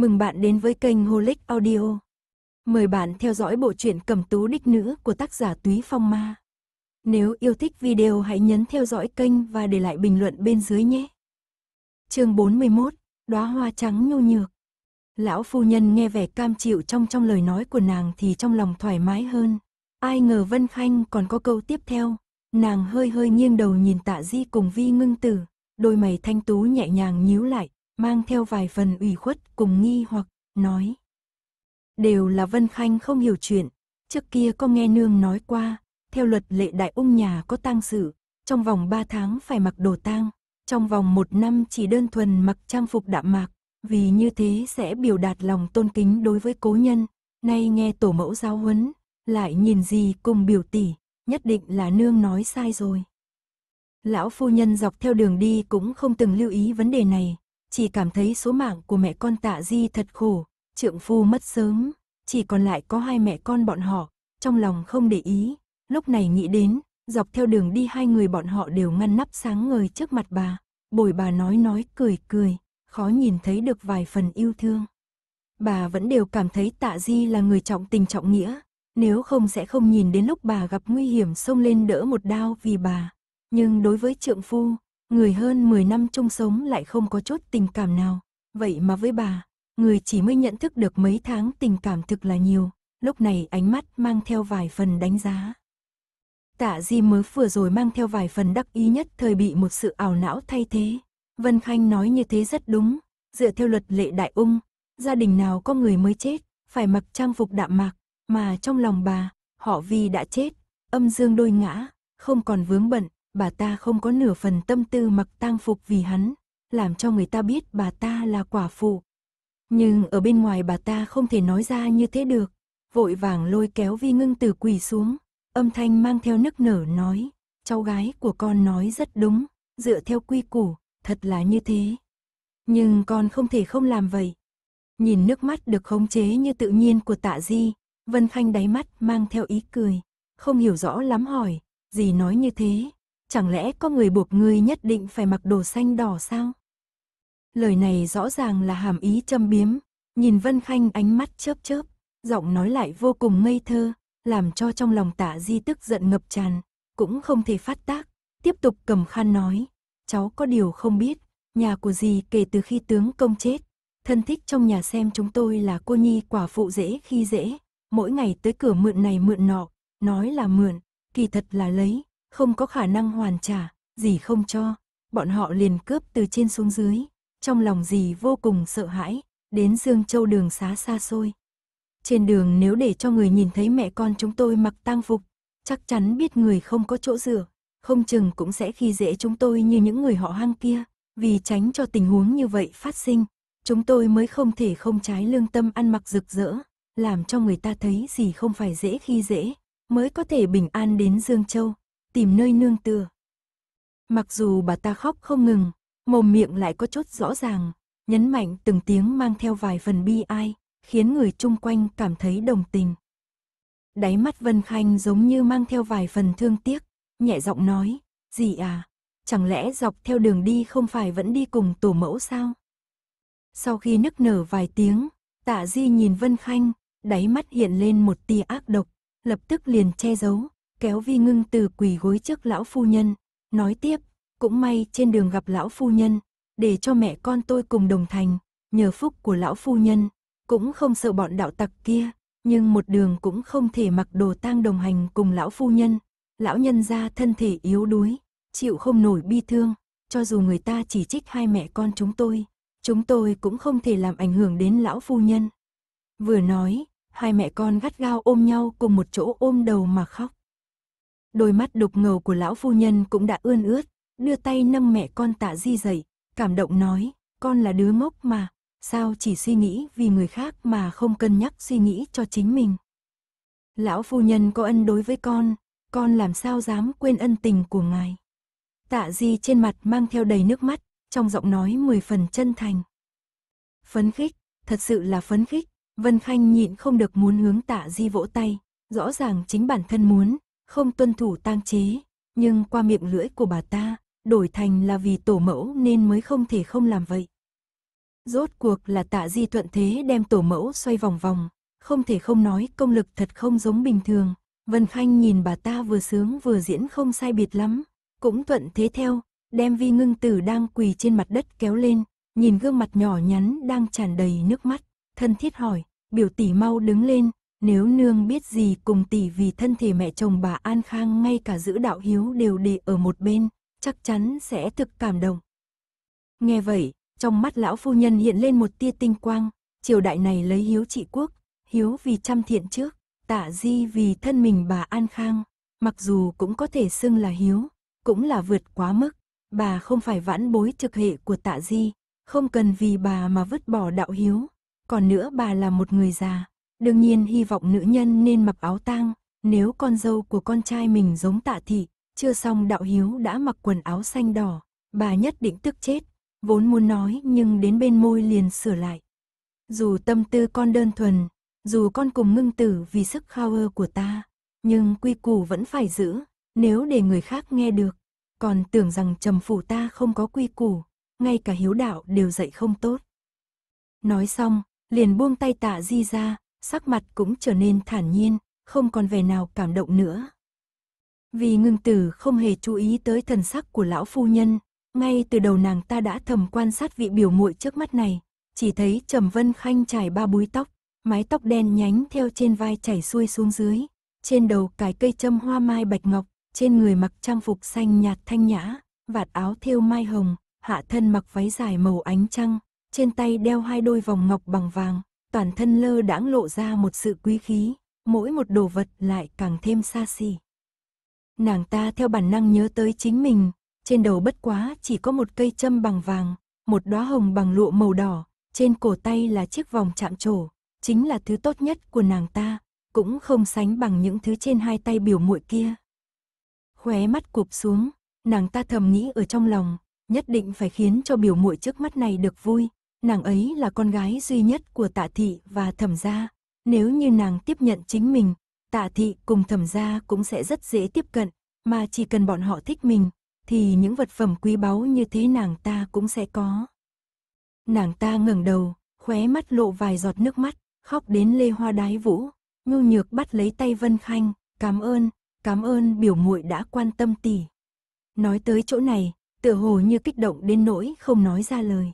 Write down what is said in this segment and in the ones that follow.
Mừng bạn đến với kênh Holic Audio. Mời bạn theo dõi bộ truyện Cẩm Tú Đích Nữ của tác giả Túy Phong Ma. Nếu yêu thích video hãy nhấn theo dõi kênh và để lại bình luận bên dưới nhé. Chương 41, đóa hoa trắng nhu nhược. Lão phu nhân nghe vẻ cam chịu trong trong lời nói của nàng thì trong lòng thoải mái hơn. Ai ngờ Vân Khanh còn có câu tiếp theo, nàng hơi hơi nghiêng đầu nhìn Tạ Di cùng Vi Ngưng Tử, đôi mày thanh tú nhẹ nhàng nhíu lại, mang theo vài phần ủy khuất cùng nghi hoặc, nói. Đều là Vân Khanh không hiểu chuyện, trước kia có nghe nương nói qua, theo luật lệ đại ung nhà có tang sự, trong vòng 3 tháng phải mặc đồ tang, trong vòng 1 năm chỉ đơn thuần mặc trang phục đạm mạc, vì như thế sẽ biểu đạt lòng tôn kính đối với cố nhân, nay nghe tổ mẫu giáo huấn, lại nhìn gì cùng biểu tỷ, nhất định là nương nói sai rồi. Lão phu nhân dọc theo đường đi cũng không từng lưu ý vấn đề này, chỉ cảm thấy số mạng của mẹ con tạ di thật khổ, trượng phu mất sớm, chỉ còn lại có hai mẹ con bọn họ, trong lòng không để ý, lúc này nghĩ đến, dọc theo đường đi hai người bọn họ đều ngăn nắp sáng ngời trước mặt bà, bồi bà nói nói cười cười, khó nhìn thấy được vài phần yêu thương. Bà vẫn đều cảm thấy tạ di là người trọng tình trọng nghĩa, nếu không sẽ không nhìn đến lúc bà gặp nguy hiểm xông lên đỡ một đao vì bà. Nhưng đối với trượng phu, người hơn 10 năm chung sống lại không có chút tình cảm nào. Vậy mà với bà, người chỉ mới nhận thức được mấy tháng tình cảm thực là nhiều, lúc này ánh mắt mang theo vài phần đánh giá. Tạ Di mới vừa rồi mang theo vài phần đắc ý nhất thời bị một sự ảo não thay thế. Vân Khanh nói như thế rất đúng, dựa theo luật lệ đại ung, gia đình nào có người mới chết, phải mặc trang phục đạm mạc, mà trong lòng bà, họ vì đã chết, âm dương đôi ngã, không còn vướng bận, bà ta không có nửa phần tâm tư mặc tang phục vì hắn, làm cho người ta biết bà ta là quả phụ. Nhưng ở bên ngoài bà ta không thể nói ra như thế được, vội vàng lôi kéo vi ngưng từ quỳ xuống, âm thanh mang theo nức nở nói, cháu gái của con nói rất đúng, dựa theo quy củ, thật là như thế. Nhưng con không thể không làm vậy. Nhìn nước mắt được khống chế như tự nhiên của tạ di, Vân Khanh đáy mắt mang theo ý cười, không hiểu rõ lắm hỏi, gì nói như thế, chẳng lẽ có người buộc ngươi nhất định phải mặc đồ xanh đỏ sao? Lời này rõ ràng là hàm ý châm biếm, nhìn Vân Khanh ánh mắt chớp chớp, giọng nói lại vô cùng ngây thơ, làm cho trong lòng tạ di tức giận ngập tràn, cũng không thể phát tác, tiếp tục cầm khăn nói, cháu có điều không biết, nhà của dì kể từ khi tướng công chết, thân thích trong nhà xem chúng tôi là cô nhi quả phụ dễ khi dễ, mỗi ngày tới cửa mượn này mượn nọ, nói là mượn, kỳ thật là lấy, không có khả năng hoàn trả, gì không cho, bọn họ liền cướp từ trên xuống dưới, trong lòng gì vô cùng sợ hãi, đến Dương Châu đường xá xa xôi. Trên đường nếu để cho người nhìn thấy mẹ con chúng tôi mặc tang phục, chắc chắn biết người không có chỗ dựa, không chừng cũng sẽ khi dễ chúng tôi như những người họ hang kia, vì tránh cho tình huống như vậy phát sinh, chúng tôi mới không thể không trái lương tâm ăn mặc rực rỡ, làm cho người ta thấy gì không phải dễ khi dễ, mới có thể bình an đến Dương Châu tìm nơi nương tựa. Mặc dù bà ta khóc không ngừng, mồm miệng lại có chốt rõ ràng, nhấn mạnh từng tiếng mang theo vài phần bi ai, khiến người chung quanh cảm thấy đồng tình. Đáy mắt Vân Khanh giống như mang theo vài phần thương tiếc, nhẹ giọng nói, gì à, chẳng lẽ dọc theo đường đi không phải vẫn đi cùng tổ mẫu sao? Sau khi nức nở vài tiếng, tạ di nhìn Vân Khanh, đáy mắt hiện lên một tia ác độc, lập tức liền che giấu, kéo vi ngưng từ quỳ gối trước lão phu nhân, nói tiếp, cũng may trên đường gặp lão phu nhân, để cho mẹ con tôi cùng đồng thành, nhờ phúc của lão phu nhân, cũng không sợ bọn đạo tặc kia, nhưng một đường cũng không thể mặc đồ tang đồng hành cùng lão phu nhân, lão nhân ra thân thể yếu đuối, chịu không nổi bi thương, cho dù người ta chỉ trích hai mẹ con chúng tôi, chúng tôi cũng không thể làm ảnh hưởng đến lão phu nhân. Vừa nói, hai mẹ con gắt gao ôm nhau cùng một chỗ ôm đầu mà khóc. Đôi mắt đục ngầu của lão phu nhân cũng đã ươn ướt, đưa tay nâng mẹ con tạ di dậy, cảm động nói, con là đứa ngốc mà, sao chỉ suy nghĩ vì người khác mà không cân nhắc suy nghĩ cho chính mình. Lão phu nhân có ân đối với con, con làm sao dám quên ân tình của ngài. Tạ di trên mặt mang theo đầy nước mắt, trong giọng nói mười phần chân thành. Phấn khích, thật sự là phấn khích, Vân Khanh nhịn không được muốn hướng tạ di vỗ tay, rõ ràng chính bản thân muốn, không tuân thủ tang chế, nhưng qua miệng lưỡi của bà ta, đổi thành là vì tổ mẫu nên mới không thể không làm vậy. Rốt cuộc là tạ di thuận thế đem tổ mẫu xoay vòng vòng, không thể không nói công lực thật không giống bình thường. Vân Khanh nhìn bà ta vừa sướng vừa diễn không sai biệt lắm, cũng thuận thế theo, đem vi ngưng tử đang quỳ trên mặt đất kéo lên, nhìn gương mặt nhỏ nhắn đang tràn đầy nước mắt, thân thiết hỏi, biểu tỷ mau đứng lên, nếu nương biết gì cùng tỷ vì thân thể mẹ chồng bà An Khang ngay cả giữ đạo hiếu đều để ở một bên, chắc chắn sẽ thực cảm động. Nghe vậy, trong mắt lão phu nhân hiện lên một tia tinh quang, triều đại này lấy hiếu trị quốc, hiếu vì chăm thiện trước, tả di vì thân mình bà An Khang, mặc dù cũng có thể xưng là hiếu, cũng là vượt quá mức, bà không phải vãn bối trực hệ của tạ di, không cần vì bà mà vứt bỏ đạo hiếu, còn nữa bà là một người già, Đương nhiên hy vọng nữ nhân nên mặc áo tang, nếu con dâu của con trai mình giống tạ thị, chưa xong đạo hiếu đã mặc quần áo xanh đỏ, bà nhất định tức chết, vốn muốn nói nhưng đến bên môi liền sửa lại. Dù tâm tư con đơn thuần, dù con cùng ngưng tử vì sức khao ơ của ta, nhưng quy củ vẫn phải giữ, nếu để người khác nghe được, còn tưởng rằng trầm phủ ta không có quy củ, ngay cả hiếu đạo đều dạy không tốt. Nói xong, liền buông tay tạ di ra, sắc mặt cũng trở nên thản nhiên, không còn vẻ nào cảm động nữa. Vì ngưng tử không hề chú ý tới thần sắc của lão phu nhân, ngay từ đầu nàng ta đã thầm quan sát vị biểu muội trước mắt này, chỉ thấy Trầm Vân Khanh trải ba búi tóc, mái tóc đen nhánh theo trên vai chảy xuôi xuống dưới, trên đầu cài cây châm hoa mai bạch ngọc, trên người mặc trang phục xanh nhạt thanh nhã, vạt áo thêu mai hồng, hạ thân mặc váy dài màu ánh trăng, trên tay đeo hai đôi vòng ngọc bằng vàng, toàn thân lơ đãng lộ ra một sự quý khí, mỗi một đồ vật lại càng thêm xa xỉ. Nàng ta theo bản năng nhớ tới chính mình, trên đầu bất quá chỉ có một cây châm bằng vàng, một đóa hồng bằng lụa màu đỏ, trên cổ tay là chiếc vòng chạm trổ, chính là thứ tốt nhất của nàng ta, cũng không sánh bằng những thứ trên hai tay biểu muội kia. Khóe mắt cụp xuống, nàng ta thầm nghĩ ở trong lòng, nhất định phải khiến cho biểu muội trước mắt này được vui, nàng ấy là con gái duy nhất của tạ thị và thẩm gia. Nếu như nàng tiếp nhận chính mình, tạ thị cùng thẩm gia cũng sẽ rất dễ tiếp cận, mà chỉ cần bọn họ thích mình, thì những vật phẩm quý báu như thế nàng ta cũng sẽ có. Nàng ta ngẩng đầu, khóe mắt lộ vài giọt nước mắt, khóc đến lê hoa đái vũ, nhu nhược bắt lấy tay Vân Khanh, cảm ơn, cảm ơn biểu muội đã quan tâm tỉ Nói tới chỗ này, tựa hồ như kích động đến nỗi không nói ra lời.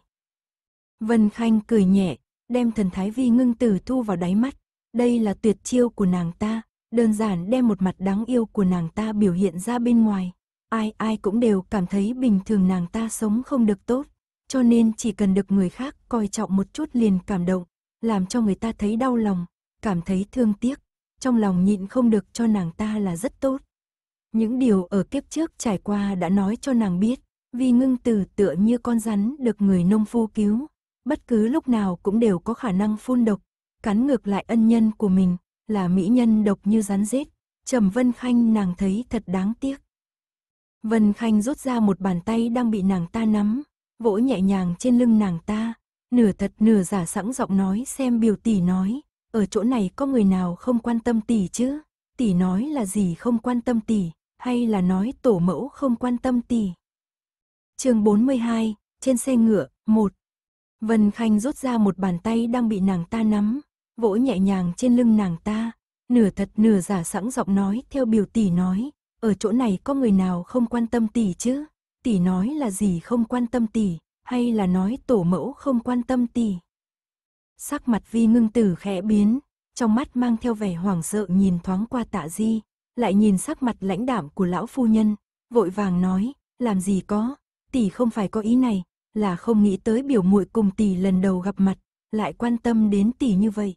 Vân Khanh cười nhẹ, đem thần thái vi ngưng tử thu vào đáy mắt. Đây là tuyệt chiêu của nàng ta, đơn giản đem một mặt đáng yêu của nàng ta biểu hiện ra bên ngoài. Ai ai cũng đều cảm thấy bình thường nàng ta sống không được tốt, cho nên chỉ cần được người khác coi trọng một chút liền cảm động, làm cho người ta thấy đau lòng, cảm thấy thương tiếc, trong lòng nhịn không được cho nàng ta là rất tốt. Những điều ở kiếp trước trải qua đã nói cho nàng biết, vì ngưng tử tựa như con rắn được người nông phu cứu, bất cứ lúc nào cũng đều có khả năng phun độc, cắn ngược lại ân nhân của mình, là mỹ nhân độc như rắn rết. Trầm Vân Khanh nàng thấy thật đáng tiếc. Vân Khanh rút ra một bàn tay đang bị nàng ta nắm, vỗ nhẹ nhàng trên lưng nàng ta, nửa thật nửa giả sẵn giọng nói xem biểu tỷ nói, ở chỗ này có người nào không quan tâm tỷ chứ? Tỷ nói là gì không quan tâm tỷ, hay là nói tổ mẫu không quan tâm tỷ? Chương 42, trên xe ngựa, 1, Vân Khanh rút ra một bàn tay đang bị nàng ta nắm, vỗ nhẹ nhàng trên lưng nàng ta, nửa thật nửa giả sẵn giọng nói theo biểu tỷ nói, ở chỗ này có người nào không quan tâm tỷ chứ? Tỷ nói là gì không quan tâm tỷ, hay là nói tổ mẫu không quan tâm tỷ? Sắc mặt vi ngưng tử khẽ biến, trong mắt mang theo vẻ hoảng sợ nhìn thoáng qua tạ di, lại nhìn sắc mặt lãnh đạm của lão phu nhân, vội vàng nói, làm gì có, tỷ không phải có ý này, là không nghĩ tới biểu muội cùng tỷ lần đầu gặp mặt, lại quan tâm đến tỷ như vậy.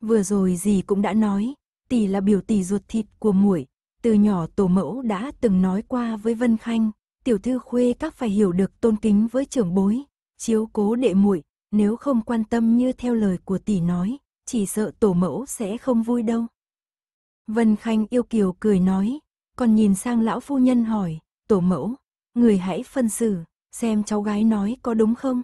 Vừa rồi dì cũng đã nói, tỷ là biểu tỷ ruột thịt của muội, từ nhỏ tổ mẫu đã từng nói qua với Vân Khanh, tiểu thư khuê các phải hiểu được tôn kính với trưởng bối, chiếu cố đệ muội, nếu không quan tâm như theo lời của tỷ nói, chỉ sợ tổ mẫu sẽ không vui đâu. Vân Khanh yêu kiều cười nói, còn nhìn sang lão phu nhân hỏi, tổ mẫu, người hãy phân xử, xem cháu gái nói có đúng không.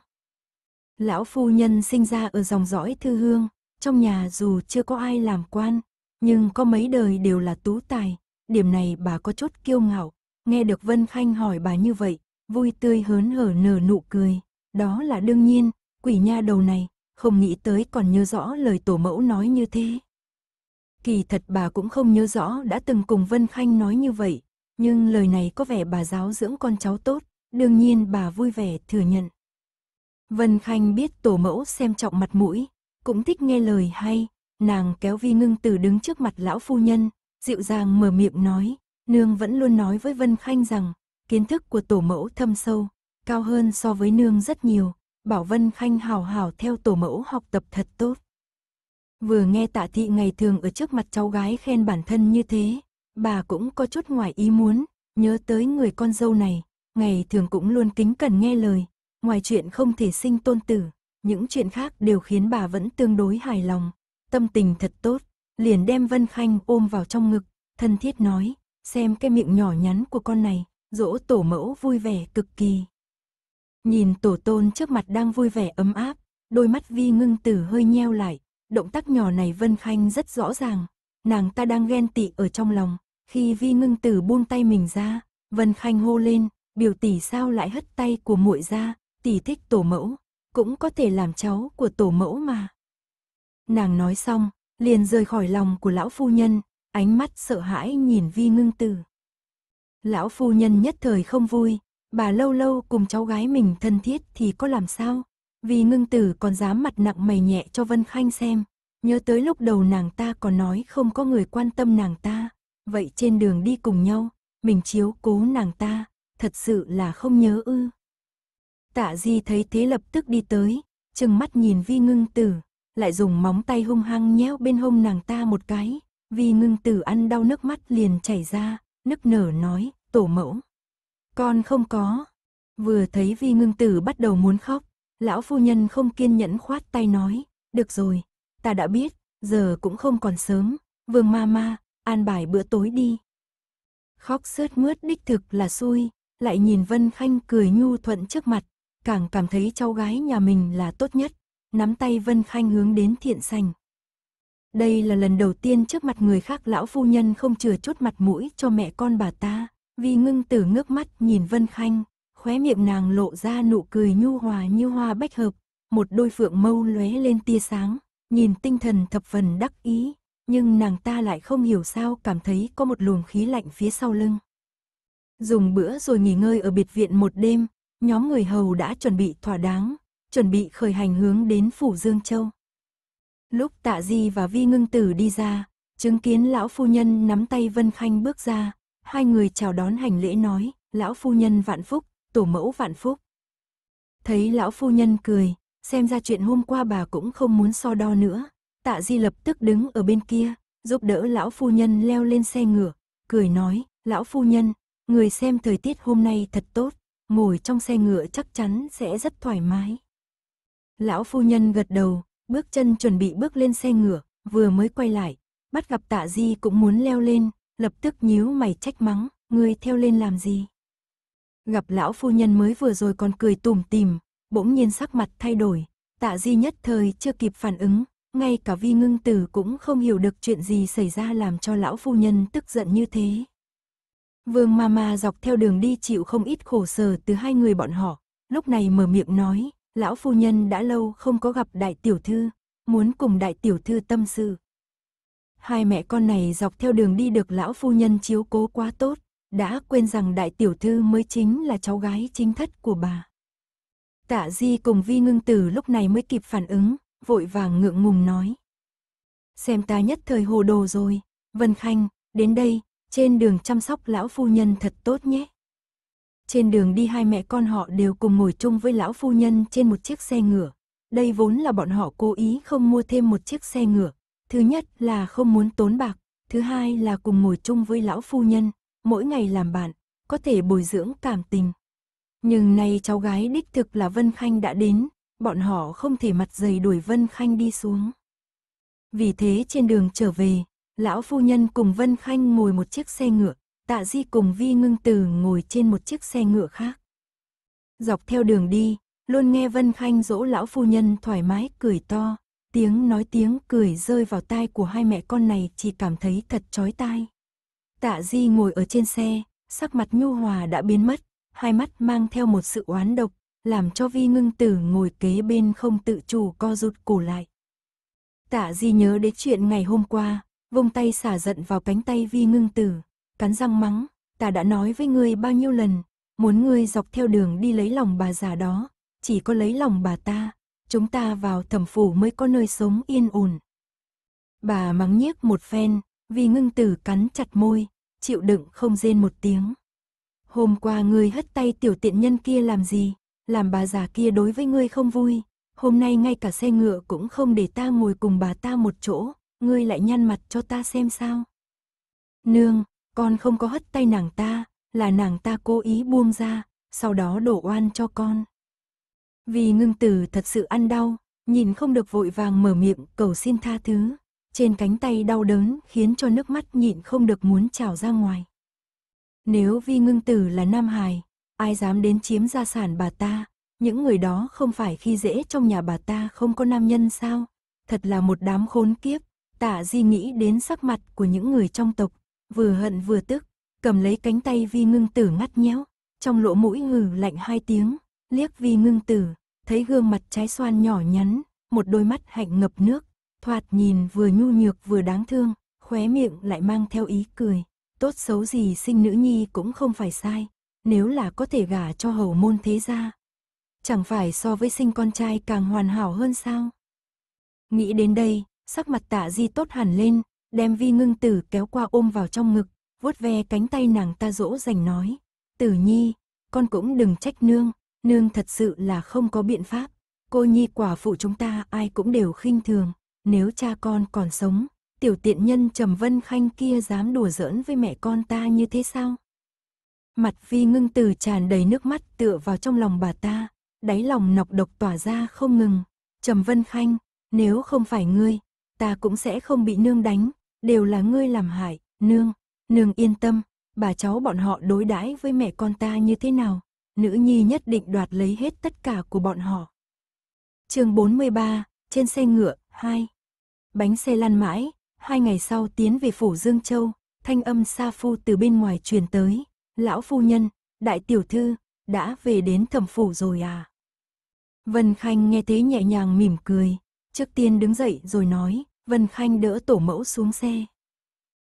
Lão phu nhân sinh ra ở dòng dõi thư hương, trong nhà dù chưa có ai làm quan, nhưng có mấy đời đều là tú tài, điểm này bà có chút kiêu ngạo, nghe được Vân Khanh hỏi bà như vậy, vui tươi hớn hở nở nụ cười, đó là đương nhiên, quỷ nha đầu này, không nghĩ tới còn nhớ rõ lời tổ mẫu nói như thế. Kỳ thật bà cũng không nhớ rõ đã từng cùng Vân Khanh nói như vậy, nhưng lời này có vẻ bà giáo dưỡng con cháu tốt, Đương nhiên bà vui vẻ thừa nhận. Vân Khanh biết tổ mẫu xem trọng mặt mũi, cũng thích nghe lời hay, nàng kéo vi ngưng từ đứng trước mặt lão phu nhân, dịu dàng mở miệng nói, nương vẫn luôn nói với Vân Khanh rằng, kiến thức của tổ mẫu thâm sâu, cao hơn so với nương rất nhiều, bảo Vân Khanh hào hào theo tổ mẫu học tập thật tốt. Vừa nghe tạ thị ngày thường ở trước mặt cháu gái khen bản thân như thế, bà cũng có chút ngoài ý muốn, nhớ tới người con dâu này, ngày thường cũng luôn kính cần nghe lời, ngoài chuyện không thể sinh tôn tử, những chuyện khác đều khiến bà vẫn tương đối hài lòng. Tâm tình thật tốt, liền đem Vân Khanh ôm vào trong ngực, thân thiết nói, xem cái miệng nhỏ nhắn của con này, dỗ tổ mẫu vui vẻ cực kỳ. Nhìn tổ tôn trước mặt đang vui vẻ ấm áp, đôi mắt vi ngưng tử hơi nheo lại, động tác nhỏ này Vân Khanh rất rõ ràng, nàng ta đang ghen tị ở trong lòng, khi vi ngưng tử buông tay mình ra, Vân Khanh hô lên, biểu tỷ sao lại hất tay của muội ra, tỷ thích tổ mẫu, cũng có thể làm cháu của tổ mẫu mà. Nàng nói xong, liền rời khỏi lòng của lão phu nhân, ánh mắt sợ hãi nhìn vi ngưng tử. Lão phu nhân nhất thời không vui, bà lâu lâu cùng cháu gái mình thân thiết thì có làm sao, vì ngưng tử còn dám mặt nặng mày nhẹ cho Vân Khanh xem, nhớ tới lúc đầu nàng ta còn nói không có người quan tâm nàng ta, vậy trên đường đi cùng nhau, mình chiếu cố nàng ta, thật sự là không nhớ ư. Tạ Di thấy thế lập tức đi tới, chừng mắt nhìn Vi Ngưng Tử, lại dùng móng tay hung hăng nhéo bên hông nàng ta một cái, Vi Ngưng Tử ăn đau nước mắt liền chảy ra, nức nở nói, tổ mẫu. Con không có. Vừa thấy Vi Ngưng Tử bắt đầu muốn khóc, lão phu nhân không kiên nhẫn khoát tay nói, được rồi, ta đã biết, giờ cũng không còn sớm, vương ma ma, an bài bữa tối đi. Khóc sướt mướt đích thực là xui, lại nhìn Vân Khanh cười nhu thuận trước mặt, càng cảm thấy cháu gái nhà mình là tốt nhất, nắm tay Vân Khanh hướng đến thiện sành. Đây là lần đầu tiên trước mặt người khác lão phu nhân không chừa chút mặt mũi cho mẹ con bà ta, vì ngưng tử ngước mắt nhìn Vân Khanh, khóe miệng nàng lộ ra nụ cười nhu hòa như hoa bách hợp, một đôi phượng mâu lóe lên tia sáng, nhìn tinh thần thập phần đắc ý, nhưng nàng ta lại không hiểu sao cảm thấy có một luồng khí lạnh phía sau lưng. Dùng bữa rồi nghỉ ngơi ở biệt viện một đêm, nhóm người hầu đã chuẩn bị thỏa đáng, chuẩn bị khởi hành hướng đến Phủ Dương Châu. Lúc Tạ Di và Vi Ngưng Tử đi ra, chứng kiến lão phu nhân nắm tay Vân Khanh bước ra, hai người chào đón hành lễ nói, lão phu nhân vạn phúc, tổ mẫu vạn phúc. Thấy lão phu nhân cười, xem ra chuyện hôm qua bà cũng không muốn so đo nữa, Tạ Di lập tức đứng ở bên kia, giúp đỡ lão phu nhân leo lên xe ngựa, cười nói, lão phu nhân, Người xem thời tiết hôm nay thật tốt, ngồi trong xe ngựa chắc chắn sẽ rất thoải mái. Lão phu nhân gật đầu, bước chân chuẩn bị bước lên xe ngựa, vừa mới quay lại, bắt gặp tạ di cũng muốn leo lên, lập tức nhíu mày trách mắng, người theo lên làm gì? Gặp lão phu nhân mới vừa rồi còn cười tủm tỉm, bỗng nhiên sắc mặt thay đổi, tạ di nhất thời chưa kịp phản ứng, ngay cả vi ngưng tử cũng không hiểu được chuyện gì xảy ra làm cho lão phu nhân tức giận như thế. Vương Mama dọc theo đường đi chịu không ít khổ sở từ hai người bọn họ, lúc này mở miệng nói, lão phu nhân đã lâu không có gặp đại tiểu thư, muốn cùng đại tiểu thư tâm sự. Hai mẹ con này dọc theo đường đi được lão phu nhân chiếu cố quá tốt, đã quên rằng đại tiểu thư mới chính là cháu gái chính thất của bà. Tạ Di cùng Vi Ngưng Tử lúc này mới kịp phản ứng, vội vàng ngượng ngùng nói. Xem ta nhất thời hồ đồ rồi, Vân Khanh, đến đây, trên đường chăm sóc lão phu nhân thật tốt nhé. Trên đường đi hai mẹ con họ đều cùng ngồi chung với lão phu nhân trên một chiếc xe ngựa. Đây vốn là bọn họ cố ý không mua thêm một chiếc xe ngựa. Thứ nhất là không muốn tốn bạc, thứ hai là cùng ngồi chung với lão phu nhân, mỗi ngày làm bạn, có thể bồi dưỡng cảm tình. Nhưng nay cháu gái đích thực là Vân Khanh đã đến, bọn họ không thể mặt dày đuổi Vân Khanh đi xuống. Vì thế trên đường trở về, Lão phu nhân cùng Vân Khanh ngồi một chiếc xe ngựa, tạ di cùng Vi Ngưng Từ ngồi trên một chiếc xe ngựa khác. Dọc theo đường đi, luôn nghe Vân Khanh dỗ lão phu nhân thoải mái cười to, tiếng nói tiếng cười rơi vào tai của hai mẹ con này chỉ cảm thấy thật chói tai. Tạ Di ngồi ở trên xe, sắc mặt nhu hòa đã biến mất, hai mắt mang theo một sự oán độc, làm cho Vi Ngưng Tử ngồi kế bên không tự chủ co rụt cổ lại. Tạ Di nhớ đến chuyện ngày hôm qua, vung tay xả giận vào cánh tay vi ngưng tử, cắn răng mắng, ta đã nói với ngươi bao nhiêu lần, muốn ngươi dọc theo đường đi lấy lòng bà già đó, chỉ có lấy lòng bà ta, chúng ta vào thẩm phủ mới có nơi sống yên ổn. Bà mắng nhiếc một phen, vi ngưng tử cắn chặt môi, chịu đựng không rên một tiếng. Hôm qua ngươi hất tay tiểu tiện nhân kia làm gì, làm bà già kia đối với ngươi không vui, hôm nay ngay cả xe ngựa cũng không để ta ngồi cùng bà ta một chỗ, ngươi lại nhăn mặt cho ta xem sao. Nương, con không có hất tay nàng ta, là nàng ta cố ý buông ra, sau đó đổ oan cho con. Vì ngưng tử thật sự ăn đau, nhìn không được vội vàng mở miệng cầu xin tha thứ. Trên cánh tay đau đớn khiến cho nước mắt nhịn không được muốn trào ra ngoài. Nếu vi ngưng tử là nam hài, ai dám đến chiếm gia sản bà ta, những người đó không phải khi dễ trong nhà bà ta không có nam nhân sao, thật là một đám khốn kiếp. Tạ Di nghĩ đến sắc mặt của những người trong tộc, vừa hận vừa tức, cầm lấy cánh tay Vi Ngưng Tử ngắt nhéo, trong lỗ mũi ngừ lạnh hai tiếng, liếc Vi Ngưng Tử, thấy gương mặt trái xoan nhỏ nhắn, một đôi mắt hạnh ngập nước, thoạt nhìn vừa nhu nhược vừa đáng thương, khóe miệng lại mang theo ý cười, tốt xấu gì sinh nữ nhi cũng không phải sai, nếu là có thể gả cho hầu môn thế gia, chẳng phải so với sinh con trai càng hoàn hảo hơn sao? Nghĩ đến đây, sắc mặt tạ di tốt hẳn lên, đem vi ngưng tử kéo qua ôm vào trong ngực, vuốt ve cánh tay nàng ta dỗ dành nói. Tử nhi, con cũng đừng trách nương, nương thật sự là không có biện pháp. Cô nhi quả phụ chúng ta ai cũng đều khinh thường, nếu cha con còn sống, tiểu tiện nhân Trầm Vân Khanh kia dám đùa giỡn với mẹ con ta như thế sao? Mặt vi ngưng tử tràn đầy nước mắt tựa vào trong lòng bà ta, đáy lòng nọc độc tỏa ra không ngừng. Trầm Vân Khanh, nếu không phải ngươi, ta cũng sẽ không bị nương đánh, đều là ngươi làm hại, nương, nương yên tâm, bà cháu bọn họ đối đãi với mẹ con ta như thế nào, nữ nhi nhất định đoạt lấy hết tất cả của bọn họ. chương 43, trên xe ngựa, 2. Bánh xe lăn mãi, hai ngày sau tiến về phủ Dương Châu, thanh âm sa phu từ bên ngoài truyền tới, lão phu nhân, đại tiểu thư, đã về đến thẩm phủ rồi à. Vân Khanh nghe thế nhẹ nhàng mỉm cười, trước tiên đứng dậy rồi nói, Vân Khanh đỡ tổ mẫu xuống xe.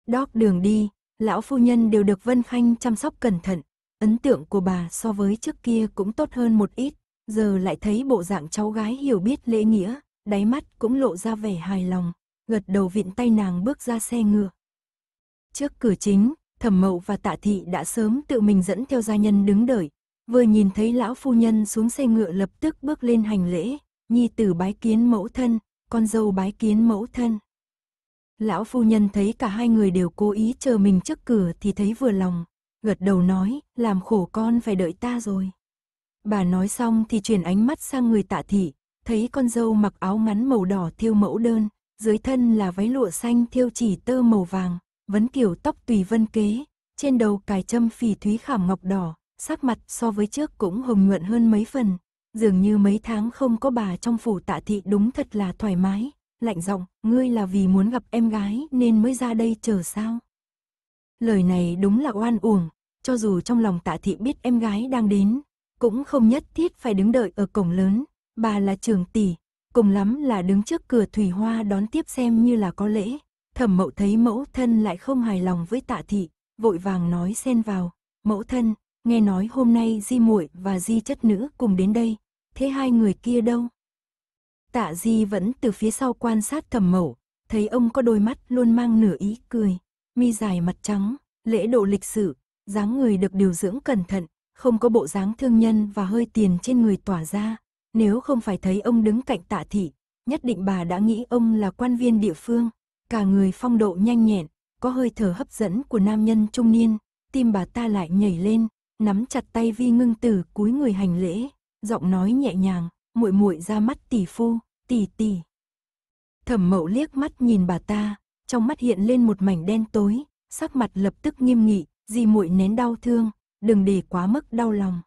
Đóp đường đi, lão phu nhân đều được Vân Khanh chăm sóc cẩn thận, ấn tượng của bà so với trước kia cũng tốt hơn một ít, giờ lại thấy bộ dạng cháu gái hiểu biết lễ nghĩa, đáy mắt cũng lộ ra vẻ hài lòng, gật đầu vịn tay nàng bước ra xe ngựa. Trước cửa chính, Thẩm Mậu và Tạ Thị đã sớm tự mình dẫn theo gia nhân đứng đợi, vừa nhìn thấy lão phu nhân xuống xe ngựa lập tức bước lên hành lễ, nhi tử bái kiến mẫu thân, con dâu bái kiến mẫu thân. Lão phu nhân thấy cả hai người đều cố ý chờ mình trước cửa thì thấy vừa lòng, gật đầu nói, làm khổ con phải đợi ta rồi. Bà nói xong thì chuyển ánh mắt sang người tạ thị, thấy con dâu mặc áo ngắn màu đỏ thiêu mẫu đơn, dưới thân là váy lụa xanh thiêu chỉ tơ màu vàng, vấn kiểu tóc tùy vân kế, trên đầu cài châm phỉ thúy khảm ngọc đỏ, sắc mặt so với trước cũng hồng nhuận hơn mấy phần, Dường như mấy tháng không có bà trong phủ tạ thị đúng thật là thoải mái, lạnh giọng, ngươi là vì muốn gặp em gái nên mới ra đây chờ sao. Lời này đúng là oan uổng, cho dù trong lòng tạ thị biết em gái đang đến, cũng không nhất thiết phải đứng đợi ở cổng lớn, bà là trường tỷ, cùng lắm là đứng trước cửa thủy hoa đón tiếp xem như là có lễ. Thẩm mậu thấy mẫu thân lại không hài lòng với tạ thị, vội vàng nói xen vào, mẫu thân, nghe nói hôm nay di muội và di chất nữ cùng đến đây, thế hai người kia đâu? Tạ di vẫn từ phía sau quan sát thẩm mẫu, thấy ông có đôi mắt luôn mang nửa ý cười, mi dài mặt trắng, lễ độ lịch sự, dáng người được điều dưỡng cẩn thận, không có bộ dáng thương nhân và hơi tiền trên người tỏa ra. Nếu không phải thấy ông đứng cạnh tạ thị, nhất định bà đã nghĩ ông là quan viên địa phương. Cả người phong độ nhanh nhẹn, có hơi thở hấp dẫn của nam nhân trung niên, tim bà ta lại nhảy lên, nắm chặt tay Vi Ngưng Tử, cúi người hành lễ, giọng nói nhẹ nhàng, "Muội muội ra mắt tỷ phu, tỷ tỷ." Thẩm Mậu liếc mắt nhìn bà ta, trong mắt hiện lên một mảnh đen tối, sắc mặt lập tức nghiêm nghị, "Di muội nén đau thương, đừng để quá mức đau lòng."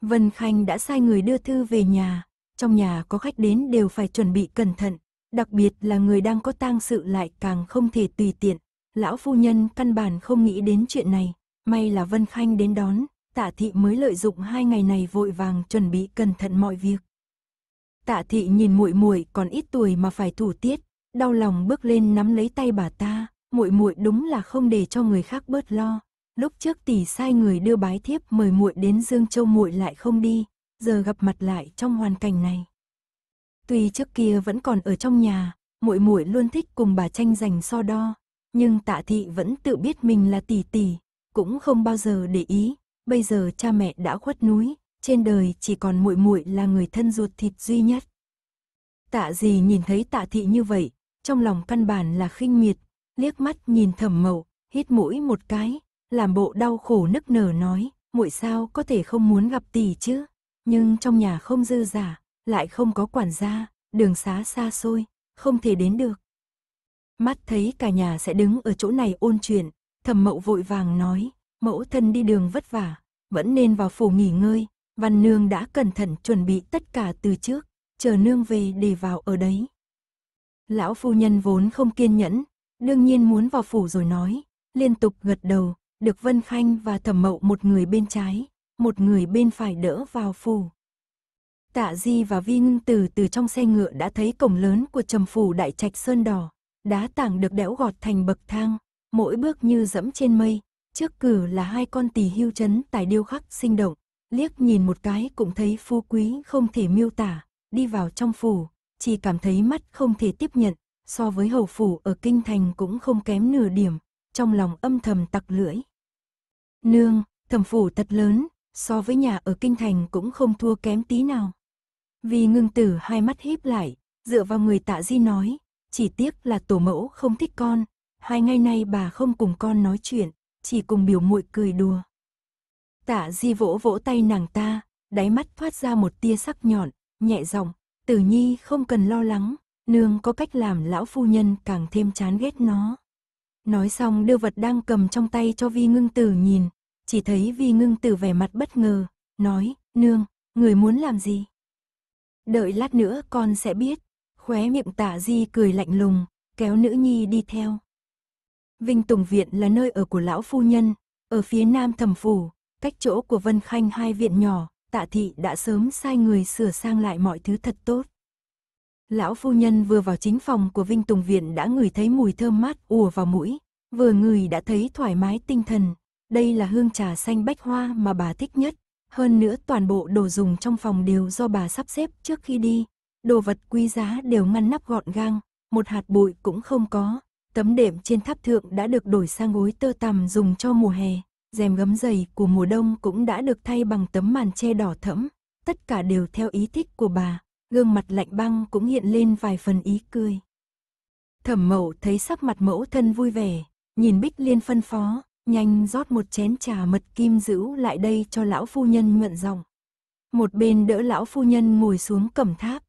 Vân Khanh đã sai người đưa thư về nhà, trong nhà có khách đến đều phải chuẩn bị cẩn thận, đặc biệt là người đang có tang sự lại càng không thể tùy tiện. Lão phu nhân căn bản không nghĩ đến chuyện này, may là Vân Khanh đến đón, tạ thị mới lợi dụng hai ngày này vội vàng chuẩn bị cẩn thận mọi việc. Tạ thị nhìn muội muội còn ít tuổi mà phải thủ tiết, đau lòng bước lên nắm lấy tay bà ta, muội muội đúng là không để cho người khác bớt lo. Lúc trước tỷ sai người đưa bái thiếp mời muội đến Dương Châu muội lại không đi, giờ gặp mặt lại trong hoàn cảnh này. Tuy trước kia vẫn còn ở trong nhà, muội muội luôn thích cùng bà tranh giành so đo, nhưng Tạ thị vẫn tự biết mình là tỷ tỷ, cũng không bao giờ để ý, bây giờ cha mẹ đã khuất núi, trên đời chỉ còn muội muội là người thân ruột thịt duy nhất. Tạ gì nhìn thấy tạ thị như vậy, trong lòng căn bản là khinh miệt, liếc mắt nhìn thẩm mậu, hít mũi một cái, làm bộ đau khổ nức nở nói, muội sao có thể không muốn gặp tỷ chứ, nhưng trong nhà không dư giả, lại không có quản gia, đường xá xa xôi, không thể đến được. Mắt thấy cả nhà sẽ đứng ở chỗ này ôn chuyện, thẩm mậu vội vàng nói, mẫu thân đi đường vất vả, vẫn nên vào phủ nghỉ ngơi, văn nương đã cẩn thận chuẩn bị tất cả từ trước, chờ nương về để vào ở đấy. Lão phu nhân vốn không kiên nhẫn, đương nhiên muốn vào phủ rồi nói, liên tục gật đầu, được Vân Khanh và Thẩm Mậu một người bên trái, một người bên phải đỡ vào phủ. Tạ Di và Vi Ngưng Từ từ trong xe ngựa đã thấy cổng lớn của trầm phủ đại trạch sơn đỏ, đá tảng được đẽo gọt thành bậc thang, mỗi bước như dẫm trên mây, Trước cử là hai con tỷ hưu chấn tài điêu khắc sinh động, liếc nhìn một cái cũng thấy phú quý không thể miêu tả, đi vào trong phủ, chỉ cảm thấy mắt không thể tiếp nhận, so với hầu phủ ở kinh thành cũng không kém nửa điểm, trong lòng âm thầm tặc lưỡi. Nương, thẩm phủ thật lớn, so với nhà ở kinh thành cũng không thua kém tí nào. Vì ngưng tử hai mắt híp lại, dựa vào người tạ di nói, chỉ tiếc là tổ mẫu không thích con, hai ngày nay bà không cùng con nói chuyện, chỉ cùng biểu muội cười đùa. Tạ di vỗ vỗ tay nàng ta, đáy mắt thoát ra một tia sắc nhọn, nhẹ giọng, tử nhi không cần lo lắng, nương có cách làm lão phu nhân càng thêm chán ghét nó. Nói xong đưa vật đang cầm trong tay cho vi ngưng tử nhìn, chỉ thấy vi ngưng tử vẻ mặt bất ngờ, nói, nương, người muốn làm gì? Đợi lát nữa con sẽ biết, khóe miệng Tạ di cười lạnh lùng, kéo nữ nhi đi theo. Vinh Tùng Viện là nơi ở của lão phu nhân, ở phía nam thẩm phủ, cách chỗ của Vân Khanh hai viện nhỏ, tạ thị đã sớm sai người sửa sang lại mọi thứ thật tốt. Lão phu nhân vừa vào chính phòng của Vinh Tùng Viện đã ngửi thấy mùi thơm mát ùa vào mũi, vừa ngửi đã thấy thoải mái tinh thần. Đây là hương trà xanh bách hoa mà bà thích nhất. Hơn nữa toàn bộ đồ dùng trong phòng đều do bà sắp xếp trước khi đi. Đồ vật quý giá đều ngăn nắp gọn gàng, một hạt bụi cũng không có. Tấm đệm trên tháp thượng đã được đổi sang gối tơ tằm dùng cho mùa hè, rèm gấm dày của mùa đông cũng đã được thay bằng tấm màn che đỏ thẫm, tất cả đều theo ý thích của bà, gương mặt lạnh băng cũng hiện lên vài phần ý cười. Thẩm mẫu thấy sắc mặt mẫu thân vui vẻ, nhìn Bích Liên phân phó, nhanh rót một chén trà mật kim giữ lại đây cho lão phu nhân nhuận giọng. Một bên đỡ lão phu nhân ngồi xuống cẩm tháp.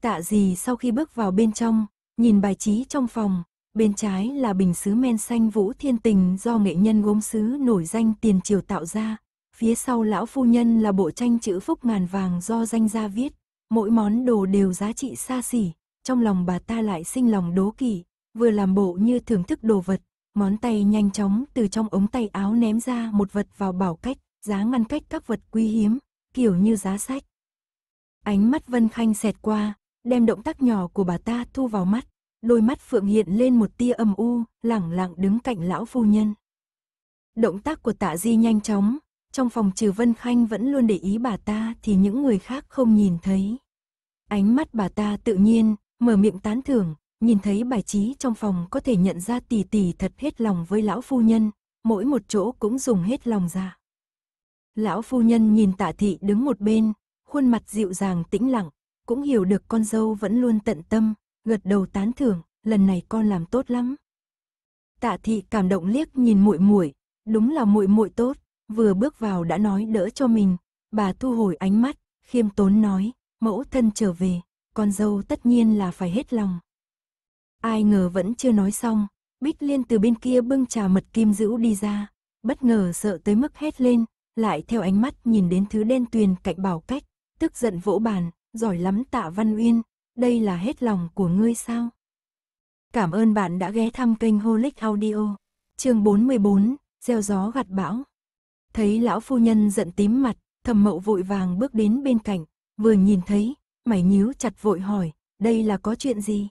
Tạ gì sau khi bước vào bên trong, nhìn bài trí trong phòng, bên trái là bình sứ men xanh Vũ Thiên Tình do nghệ nhân gốm sứ nổi danh tiền triều tạo ra, phía sau lão phu nhân là bộ tranh chữ phúc ngàn vàng do danh gia viết, mỗi món đồ đều giá trị xa xỉ, trong lòng bà ta lại sinh lòng đố kỵ, vừa làm bộ như thưởng thức đồ vật, món tay nhanh chóng từ trong ống tay áo ném ra một vật vào bảo cách, giá ngăn cách các vật quý hiếm, kiểu như giá sách. Ánh mắt Vân Khanh xẹt qua, đem động tác nhỏ của bà ta thu vào mắt, đôi mắt Phượng hiện lên một tia âm u, lẳng lặng đứng cạnh lão phu nhân. Động tác của tạ di nhanh chóng, trong phòng trừ Vân Khanh vẫn luôn để ý bà ta thì những người khác không nhìn thấy. Ánh mắt bà ta tự nhiên, mở miệng tán thưởng, nhìn thấy bài trí trong phòng có thể nhận ra tỷ tỷ thật hết lòng với lão phu nhân, mỗi một chỗ cũng dùng hết lòng ra. Dạ. Lão phu nhân nhìn tạ thị đứng một bên, khuôn mặt dịu dàng tĩnh lặng, cũng hiểu được con dâu vẫn luôn tận tâm, gật đầu tán thưởng, lần này con làm tốt lắm. Tạ thị cảm động liếc nhìn muội muội, đúng là muội muội tốt, vừa bước vào đã nói đỡ cho mình, bà thu hồi ánh mắt, khiêm tốn nói, mẫu thân trở về, con dâu tất nhiên là phải hết lòng. Ai ngờ vẫn chưa nói xong, Bích Liên từ bên kia bưng trà mật kim dữ đi ra, bất ngờ sợ tới mức hét lên, lại theo ánh mắt nhìn đến thứ đen tuyền cạnh bảo cách, tức giận vỗ bàn, giỏi lắm tạ Văn Uyên, đây là hết lòng của ngươi sao? Cảm ơn bạn đã ghé thăm kênh Holic Audio. Chương 414, gieo gió gặt bão. Thấy lão phu nhân giận tím mặt, thầm Mậu vội vàng bước đến bên cạnh, vừa nhìn thấy, mày nhíu chặt vội hỏi, đây là có chuyện gì?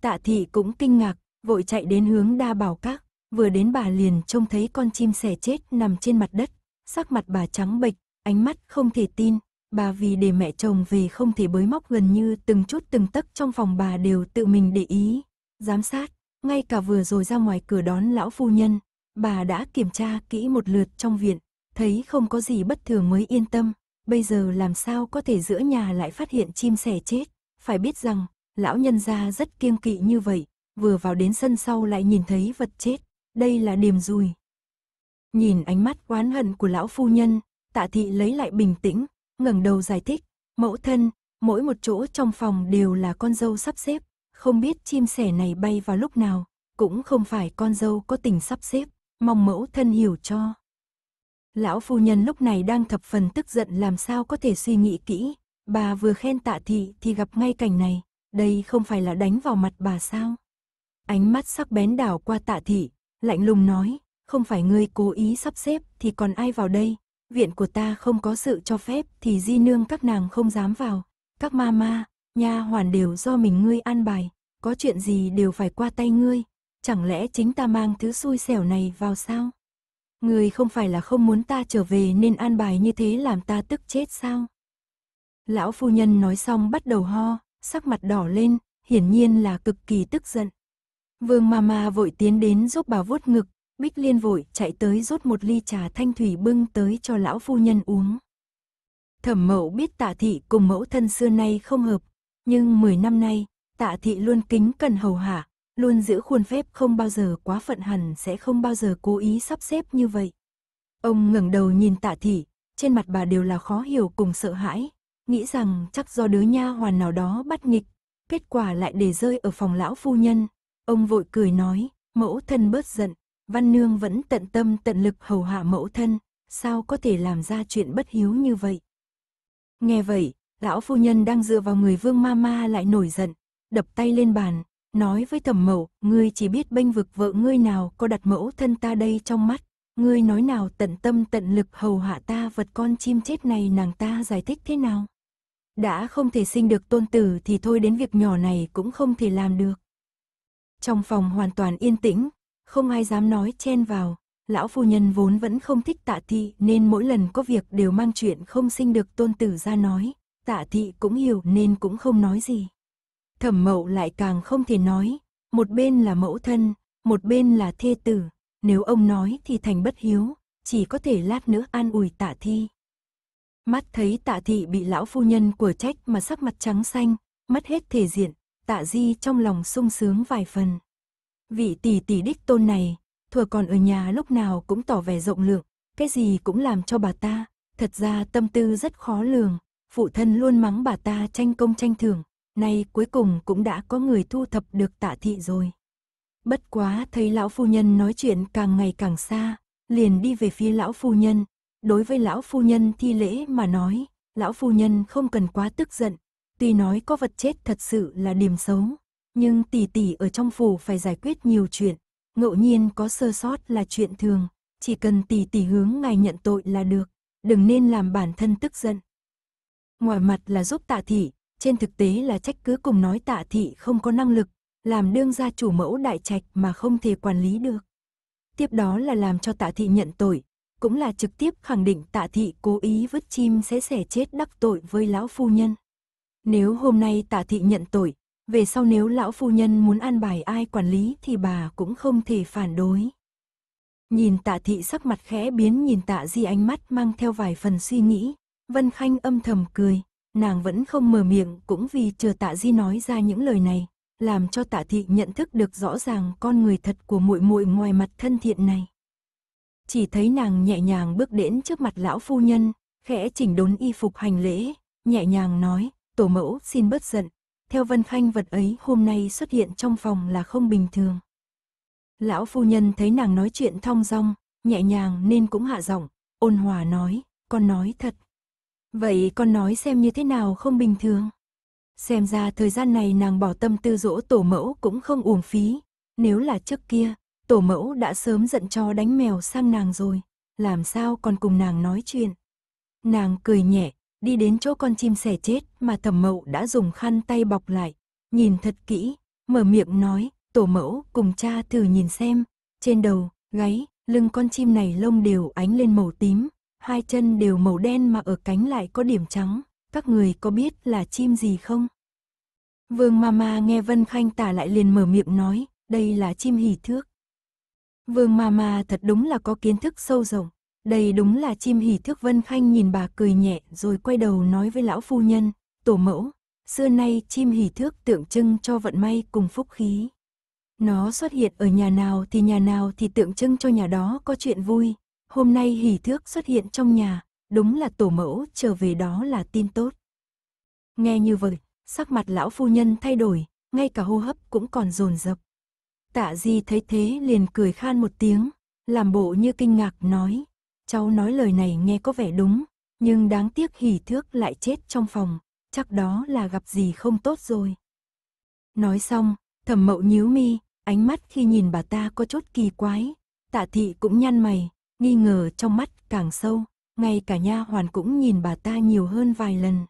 Tạ thị cũng kinh ngạc, vội chạy đến hướng đa bảo các, vừa đến bà liền trông thấy con chim sẻ chết nằm trên mặt đất, sắc mặt bà trắng bệch, ánh mắt không thể tin, Bà vì để mẹ chồng về không thể bới móc gần như từng chút từng tấc trong phòng bà đều tự mình để ý, giám sát, ngay cả vừa rồi ra ngoài cửa đón lão phu nhân, bà đã kiểm tra kỹ một lượt trong viện, thấy không có gì bất thường mới yên tâm, bây giờ làm sao có thể giữa nhà lại phát hiện chim sẻ chết, phải biết rằng, lão nhân gia rất kiêng kỵ như vậy, vừa vào đến sân sau lại nhìn thấy vật chết, đây là điềm rùi. Nhìn ánh mắt oán hận của lão phu nhân, tạ thị lấy lại bình tĩnh, ngẩng đầu giải thích, mẫu thân, mỗi một chỗ trong phòng đều là con dâu sắp xếp, không biết chim sẻ này bay vào lúc nào, cũng không phải con dâu có tình sắp xếp, mong mẫu thân hiểu cho. Lão phu nhân lúc này đang thập phần tức giận làm sao có thể suy nghĩ kỹ, bà vừa khen tạ thị thì gặp ngay cảnh này, đây không phải là đánh vào mặt bà sao. Ánh mắt sắc bén đảo qua tạ thị, lạnh lùng nói, không phải ngươi cố ý sắp xếp thì còn ai vào đây, viện của ta không có sự cho phép thì di nương các nàng không dám vào, các ma ma, nha hoàn đều do mình ngươi an bài, có chuyện gì đều phải qua tay ngươi, chẳng lẽ chính ta mang thứ xui xẻo này vào sao? Ngươi không phải là không muốn ta trở về nên an bài như thế làm ta tức chết sao? Lão phu nhân nói xong bắt đầu ho, sắc mặt đỏ lên, hiển nhiên là cực kỳ tức giận. Vương Mama vội tiến đến giúp bà vuốt ngực, Bích Liên vội chạy tới rót một ly trà thanh thủy bưng tới cho lão phu nhân uống. Thẩm mẫu biết tạ thị cùng mẫu thân xưa nay không hợp, nhưng 10 năm nay, tạ thị luôn kính cần hầu hạ, luôn giữ khuôn phép không bao giờ quá phận hẳn sẽ không bao giờ cố ý sắp xếp như vậy. Ông ngẩng đầu nhìn tạ thị, trên mặt bà đều là khó hiểu cùng sợ hãi, nghĩ rằng chắc do đứa nha hoàn nào đó bắt nghịch, kết quả lại để rơi ở phòng lão phu nhân. Ông vội cười nói, mẫu thân bớt giận, Văn Nương vẫn tận tâm tận lực hầu hạ mẫu thân, sao có thể làm ra chuyện bất hiếu như vậy? Nghe vậy, lão phu nhân đang dựa vào người vương ma ma lại nổi giận, đập tay lên bàn, nói với thẩm mẫu, ngươi chỉ biết bênh vực vợ ngươi nào có đặt mẫu thân ta đây trong mắt, ngươi nói nào tận tâm tận lực hầu hạ ta vật con chim chết này nàng ta giải thích thế nào? Đã không thể sinh được tôn tử thì thôi đến việc nhỏ này cũng không thể làm được. Trong phòng hoàn toàn yên tĩnh, không ai dám nói chen vào. Lão phu nhân vốn vẫn không thích tạ thị nên mỗi lần có việc đều mang chuyện không sinh được tôn tử ra nói. Tạ thị cũng hiểu nên cũng không nói gì. Thẩm mậu lại càng không thể nói. Một bên là mẫu thân, một bên là thê tử. Nếu ông nói thì thành bất hiếu, chỉ có thể lát nữa an ủi tạ thi. Mắt thấy tạ thị bị lão phu nhân của trách mà sắc mặt trắng xanh, mất hết thể diện, tạ di trong lòng sung sướng vài phần. Vị tỷ tỷ đích tôn này, thuở còn ở nhà lúc nào cũng tỏ vẻ rộng lượng, cái gì cũng làm cho bà ta, thật ra tâm tư rất khó lường, phụ thân luôn mắng bà ta tranh công tranh thưởng, nay cuối cùng cũng đã có người thu thập được tạ thị rồi. Bất quá thấy lão phu nhân nói chuyện càng ngày càng xa, liền đi về phía lão phu nhân, đối với lão phu nhân thi lễ mà nói, lão phu nhân không cần quá tức giận, tuy nói có vật chết thật sự là điểm xấu, nhưng tỷ tỷ ở trong phủ phải giải quyết nhiều chuyện, ngẫu nhiên có sơ sót là chuyện thường, chỉ cần tỷ tỷ hướng ngài nhận tội là được, đừng nên làm bản thân tức giận. Ngoài mặt là giúp tạ thị, trên thực tế là trách cứ cùng nói tạ thị không có năng lực, làm đương gia chủ mẫu đại trạch mà không thể quản lý được. Tiếp đó là làm cho tạ thị nhận tội, cũng là trực tiếp khẳng định tạ thị cố ý vứt chim sẽ sẻ chết đắc tội với lão phu nhân. Nếu hôm nay tạ thị nhận tội, về sau nếu lão phu nhân muốn an bài ai quản lý thì bà cũng không thể phản đối. Nhìn tạ thị sắc mặt khẽ biến nhìn tạ di ánh mắt mang theo vài phần suy nghĩ, Vân Khanh âm thầm cười, nàng vẫn không mở miệng cũng vì chờ tạ di nói ra những lời này, làm cho tạ thị nhận thức được rõ ràng con người thật của muội muội ngoài mặt thân thiện này. Chỉ thấy nàng nhẹ nhàng bước đến trước mặt lão phu nhân, khẽ chỉnh đốn y phục hành lễ, nhẹ nhàng nói, tổ mẫu xin bớt giận, theo Vân Khanh vật ấy hôm nay xuất hiện trong phòng là không bình thường. Lão phu nhân thấy nàng nói chuyện thong dong, nhẹ nhàng nên cũng hạ giọng, ôn hòa nói, con nói thật. Vậy con nói xem như thế nào không bình thường? Xem ra thời gian này nàng bỏ tâm tư dỗ tổ mẫu cũng không uổng phí, nếu là trước kia, tổ mẫu đã sớm giận cho đánh mèo sang nàng rồi, làm sao còn cùng nàng nói chuyện. Nàng cười nhẹ, đi đến chỗ con chim sẻ chết mà thẩm mậu đã dùng khăn tay bọc lại, nhìn thật kỹ, mở miệng nói, tổ mẫu cùng cha thử nhìn xem, trên đầu, gáy, lưng con chim này lông đều ánh lên màu tím, hai chân đều màu đen mà ở cánh lại có điểm trắng, các người có biết là chim gì không? Vương Mama nghe Vân Khanh tả lại liền mở miệng nói, đây là chim hỉ thước. Vương Mama thật đúng là có kiến thức sâu rộng. Đây đúng là chim hỉ thước Vân Khanh nhìn bà cười nhẹ rồi quay đầu nói với lão phu nhân, tổ mẫu, xưa nay chim hỉ thước tượng trưng cho vận may cùng phúc khí. Nó xuất hiện ở nhà nào thì nhà nào thì tượng trưng cho nhà đó có chuyện vui. Hôm nay hỉ thước xuất hiện trong nhà, đúng là tổ mẫu trở về đó là tin tốt. Nghe như vậy, sắc mặt lão phu nhân thay đổi, ngay cả hô hấp cũng còn rồn rập Tạ Di thấy thế liền cười khan một tiếng, làm bộ như kinh ngạc nói, Cháu nói lời này nghe có vẻ đúng, nhưng đáng tiếc hỉ thước lại chết trong phòng, chắc đó là gặp gì không tốt rồi. Nói xong, thẩm mậu nhíu mi, ánh mắt khi nhìn bà ta có chút kỳ quái, tạ thị cũng nhăn mày, nghi ngờ trong mắt càng sâu, ngay cả nha hoàn cũng nhìn bà ta nhiều hơn vài lần.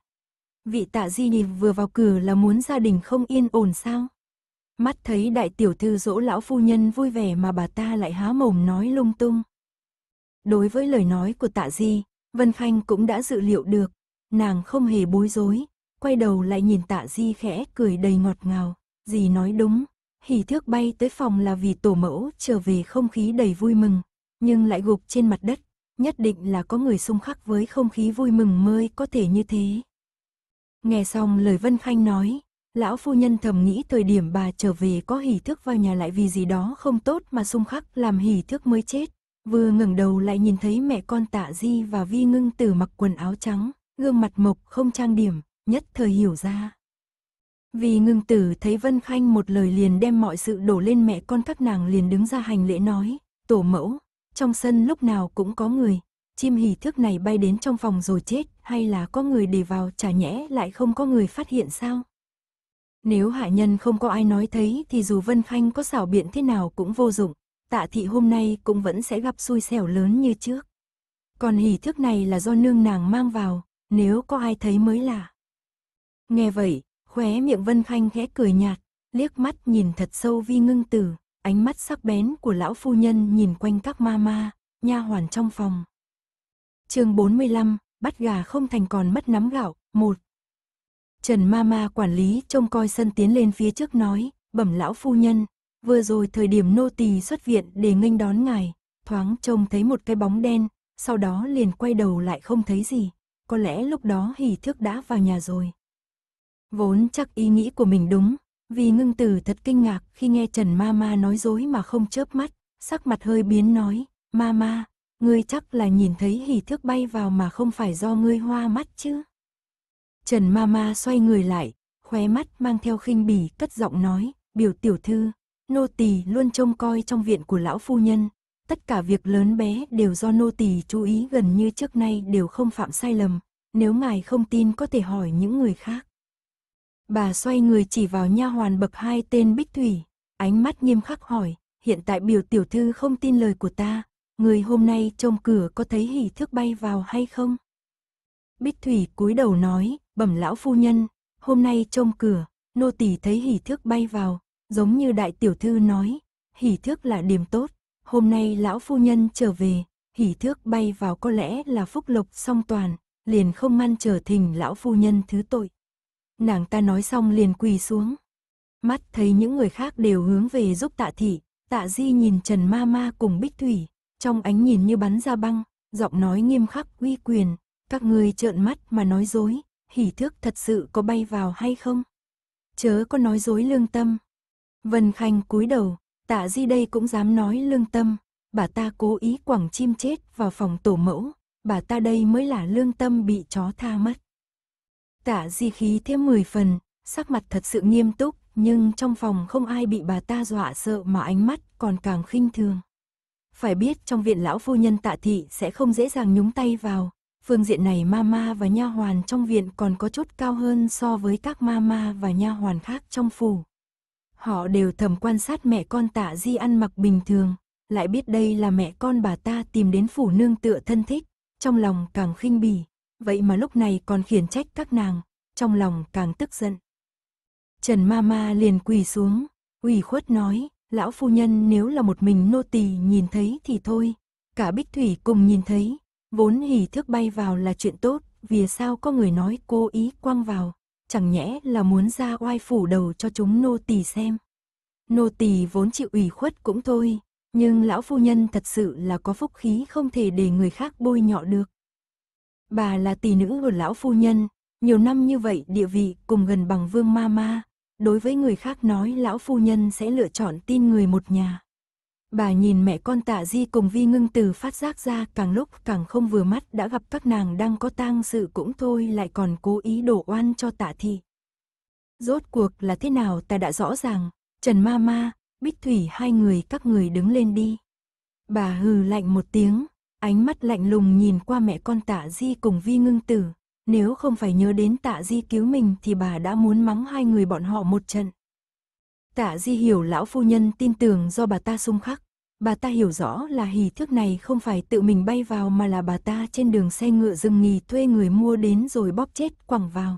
Vị tạ di nịp vừa vào cửa là muốn gia đình không yên ổn sao? Mắt thấy đại tiểu thư dỗ lão phu nhân vui vẻ mà bà ta lại há mồm nói lung tung. Đối với lời nói của tạ Di, Vân Khanh cũng đã dự liệu được, nàng không hề bối rối, quay đầu lại nhìn tạ Di khẽ cười đầy ngọt ngào, gì nói đúng, hỉ thước bay tới phòng là vì tổ mẫu trở về không khí đầy vui mừng, nhưng lại gục trên mặt đất, nhất định là có người xung khắc với không khí vui mừng mới có thể như thế. Nghe xong lời Vân Khanh nói, lão phu nhân thầm nghĩ thời điểm bà trở về có hỉ thước vào nhà lại vì gì đó không tốt mà xung khắc làm hỉ thước mới chết. Vừa ngẩng đầu lại nhìn thấy mẹ con tạ di và vi ngưng tử mặc quần áo trắng, gương mặt mộc không trang điểm, nhất thời hiểu ra. Vì ngưng tử thấy Vân Khanh một lời liền đem mọi sự đổ lên mẹ con các nàng liền đứng ra hành lễ nói, tổ mẫu, trong sân lúc nào cũng có người, chim hỉ thước này bay đến trong phòng rồi chết, hay là có người để vào chả nhẽ lại không có người phát hiện sao? Nếu hạ nhân không có ai nói thấy thì dù Vân Khanh có xảo biện thế nào cũng vô dụng, tạ thị hôm nay cũng vẫn sẽ gặp xui xẻo lớn như trước. Còn hỉ thước này là do nương nàng mang vào, nếu có ai thấy mới lạ. Nghe vậy, khóe miệng Vân Khanh khẽ cười nhạt, liếc mắt nhìn thật sâu vi ngưng tử, ánh mắt sắc bén của lão phu nhân nhìn quanh các ma ma, nha hoàn trong phòng. chương 45, bắt gà không thành còn mất nắm gạo, một Trần ma ma quản lý trông coi sân tiến lên phía trước nói, bẩm lão phu nhân, vừa rồi thời điểm nô tỳ xuất viện để nghênh đón ngài, thoáng trông thấy một cái bóng đen, sau đó liền quay đầu lại không thấy gì, có lẽ lúc đó hỉ thước đã vào nhà rồi. Vốn chắc ý nghĩ của mình đúng, vì ngưng tử thật kinh ngạc khi nghe Trần Ma Ma nói dối mà không chớp mắt, sắc mặt hơi biến nói, Ma Ma, ngươi chắc là nhìn thấy hỉ thước bay vào mà không phải do ngươi hoa mắt chứ. Trần Ma Ma xoay người lại, khóe mắt mang theo khinh bỉ cất giọng nói, biểu tiểu thư, Nô tỳ luôn trông coi trong viện của lão phu nhân, tất cả việc lớn bé đều do nô tỳ chú ý gần như trước nay đều không phạm sai lầm, nếu ngài không tin có thể hỏi những người khác. Bà xoay người chỉ vào nha hoàn bậc hai tên Bích Thủy, ánh mắt nghiêm khắc hỏi, hiện tại biểu tiểu thư không tin lời của ta, người hôm nay trông cửa có thấy hỉ thước bay vào hay không? Bích Thủy cúi đầu nói, bẩm lão phu nhân, hôm nay trông cửa, nô tỳ thấy hỉ thước bay vào, Giống như đại tiểu thư nói, hỉ thước là điểm tốt, hôm nay lão phu nhân trở về, hỉ thước bay vào có lẽ là phúc lộc song toàn, liền không man trở thình lão phu nhân thứ tội. Nàng ta nói xong liền quỳ xuống. Mắt thấy những người khác đều hướng về giúp tạ thị, tạ di nhìn Trần Ma Ma cùng Bích Thủy, trong ánh nhìn như bắn ra băng, giọng nói nghiêm khắc uy quyền, các ngươi trợn mắt mà nói dối, hỉ thước thật sự có bay vào hay không? Chớ có nói dối lương tâm, Vân Khanh cúi đầu, tạ di đây cũng dám nói lương tâm, bà ta cố ý quẳng chim chết vào phòng tổ mẫu, bà ta đây mới là lương tâm bị chó tha mất. Tạ di khí thêm 10 phần, sắc mặt thật sự nghiêm túc, nhưng trong phòng không ai bị bà ta dọa sợ mà ánh mắt còn càng khinh thường. Phải biết trong viện lão phu nhân tạ thị sẽ không dễ dàng nhúng tay vào, phương diện này mama và nha hoàn trong viện còn có chút cao hơn so với các mama và nha hoàn khác trong phủ. Họ đều thầm quan sát mẹ con tạ di ăn mặc bình thường, lại biết đây là mẹ con bà ta tìm đến phủ nương tựa thân thích, trong lòng càng khinh bỉ, vậy mà lúc này còn khiển trách các nàng, trong lòng càng tức giận. Trần Mama liền quỳ xuống, ủy khuất nói, lão phu nhân nếu là một mình nô tỳ nhìn thấy thì thôi, cả Bích Thủy cùng nhìn thấy, vốn hỉ thước bay vào là chuyện tốt, vì sao có người nói cô ý quăng vào, chẳng nhẽ là muốn ra oai phủ đầu cho chúng nô tỳ xem. Nô tỳ vốn chịu ủy khuất cũng thôi, nhưng lão phu nhân thật sự là có phúc khí không thể để người khác bôi nhọ được. Bà là tỳ nữ của lão phu nhân, nhiều năm như vậy địa vị cùng gần bằng vương ma ma, đối với người khác nói lão phu nhân sẽ lựa chọn tin người một nhà. Bà nhìn mẹ con tạ di cùng vi ngưng từ phát giác ra càng lúc càng không vừa mắt đã gặp các nàng đang có tang sự cũng thôi lại còn cố ý đổ oan cho tạ thị. Rốt cuộc là thế nào ta đã rõ ràng, Trần Ma Ma, Bích Thủy hai người các người đứng lên đi. Bà hừ lạnh một tiếng, ánh mắt lạnh lùng nhìn qua mẹ con tạ di cùng vi ngưng tử. Nếu không phải nhớ đến tạ di cứu mình thì bà đã muốn mắng hai người bọn họ một trận. Tạ di hiểu lão phu nhân tin tưởng do bà ta xung khắc. Bà ta hiểu rõ là hỷ thước này không phải tự mình bay vào mà là bà ta trên đường xe ngựa rừng nghỉ thuê người mua đến rồi bóp chết quẳng vào.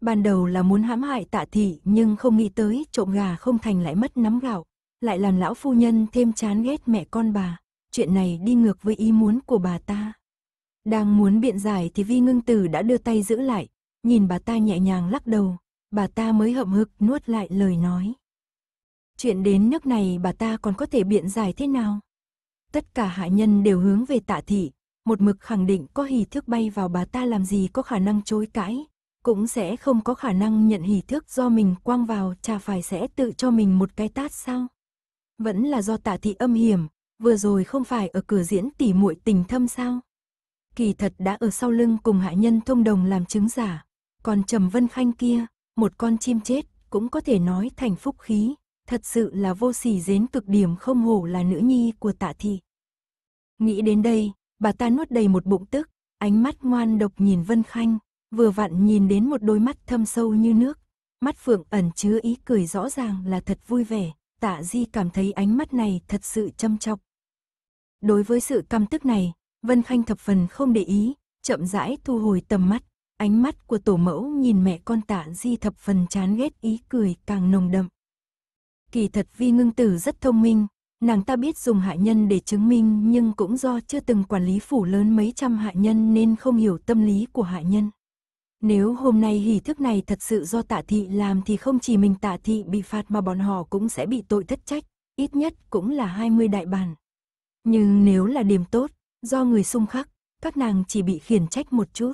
Ban đầu là muốn hãm hại tạ thị nhưng không nghĩ tới trộm gà không thành lại mất nắm gạo, lại làm lão phu nhân thêm chán ghét mẹ con bà. Chuyện này đi ngược với ý muốn của bà ta. Đang muốn biện giải thì Vi Ngưng Tử đã đưa tay giữ lại, nhìn bà ta nhẹ nhàng lắc đầu, bà ta mới hậm hực nuốt lại lời nói. Chuyện đến nước này bà ta còn có thể biện giải thế nào? Tất cả hạ nhân đều hướng về tạ thị, một mực khẳng định có hỷ thước bay vào bà ta làm gì có khả năng chối cãi, cũng sẽ không có khả năng nhận hỷ thước do mình quang vào chả phải sẽ tự cho mình một cái tát sao. Vẫn là do tạ thị âm hiểm, vừa rồi không phải ở cửa diễn tỉ muội tình thâm sao. Kỳ thật đã ở sau lưng cùng hạ nhân thông đồng làm chứng giả, còn Trầm Vân Khanh kia, một con chim chết cũng có thể nói thành phúc khí, thật sự là vô sỉ dến cực điểm không hổ là nữ nhi của tạ thị. Nghĩ đến đây, bà ta nuốt đầy một bụng tức, ánh mắt ngoan độc nhìn Vân Khanh, vừa vặn nhìn đến một đôi mắt thâm sâu như nước, mắt phượng ẩn chứa ý cười rõ ràng là thật vui vẻ, tạ di cảm thấy ánh mắt này thật sự châm chọc. Đối với sự căm tức này, Vân Khanh thập phần không để ý, chậm rãi thu hồi tầm mắt, ánh mắt của tổ mẫu nhìn mẹ con tạ di thập phần chán ghét ý cười càng nồng đậm. Kỳ thật Vi Ngưng Tử rất thông minh, nàng ta biết dùng hạ nhân để chứng minh nhưng cũng do chưa từng quản lý phủ lớn mấy trăm hạ nhân nên không hiểu tâm lý của hạ nhân. Nếu hôm nay hỷ thức này thật sự do tạ thị làm thì không chỉ mình tạ thị bị phạt mà bọn họ cũng sẽ bị tội thất trách, ít nhất cũng là 20 đại bản. Nhưng nếu là điểm tốt, do người xung khắc, các nàng chỉ bị khiển trách một chút.